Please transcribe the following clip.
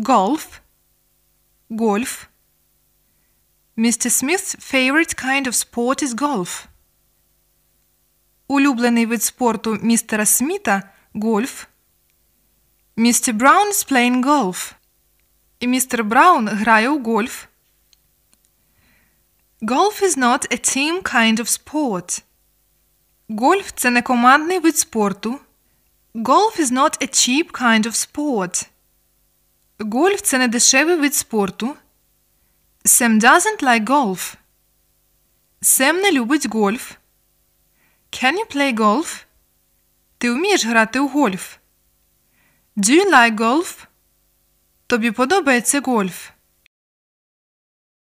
golf, golf. Mr. Smith's favorite kind of sport is golf. Улюблений вид спорту містера Сміта – гольф. Mr. Brown is playing golf. І містер Браун грає гольф. Golf is not a team kind of sport. Гольф – це не командний вид спорту. Golf is not a cheap kind of sport. Гольф це не дешевий вид спорту. Sam doesn't like golf. Сем не любить гольф. Can you play golf? Ти вмієш грати у гольф? Do you like golf? Тобі подобається гольф?